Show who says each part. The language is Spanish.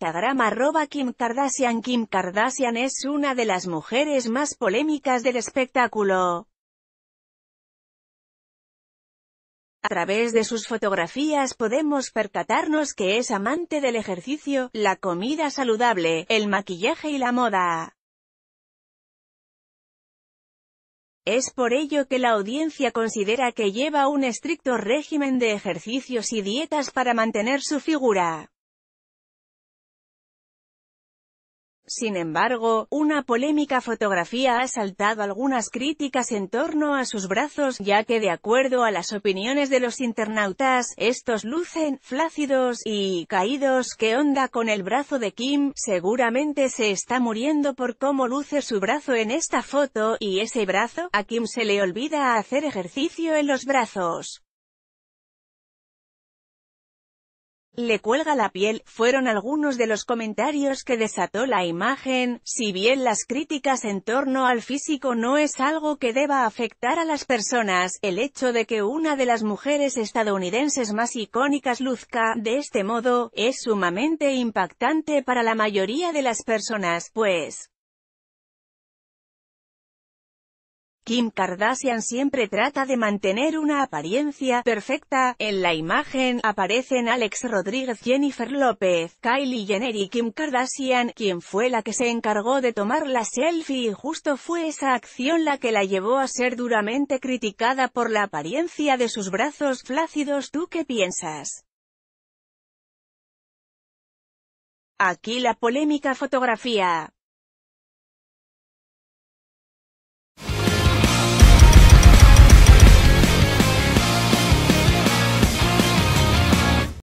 Speaker 1: Instagram Kim Kardashian. Kim Kardashian es una de las mujeres más polémicas del espectáculo. A través de sus fotografías podemos percatarnos que es amante del ejercicio, la comida saludable, el maquillaje y la moda. Es por ello que la audiencia considera que lleva un estricto régimen de ejercicios y dietas para mantener su figura. Sin embargo, una polémica fotografía ha saltado algunas críticas en torno a sus brazos, ya que de acuerdo a las opiniones de los internautas, estos lucen flácidos y caídos. ¿Qué onda con el brazo de Kim? Seguramente se está muriendo por cómo luce su brazo en esta foto, y ese brazo, a Kim se le olvida hacer ejercicio en los brazos. le cuelga la piel, fueron algunos de los comentarios que desató la imagen, si bien las críticas en torno al físico no es algo que deba afectar a las personas, el hecho de que una de las mujeres estadounidenses más icónicas luzca, de este modo, es sumamente impactante para la mayoría de las personas, pues, Kim Kardashian siempre trata de mantener una apariencia perfecta. En la imagen, aparecen Alex Rodríguez, Jennifer López, Kylie Jenner y Kim Kardashian, quien fue la que se encargó de tomar la selfie y justo fue esa acción la que la llevó a ser duramente criticada por la apariencia de sus brazos flácidos. ¿Tú qué piensas? Aquí la polémica fotografía.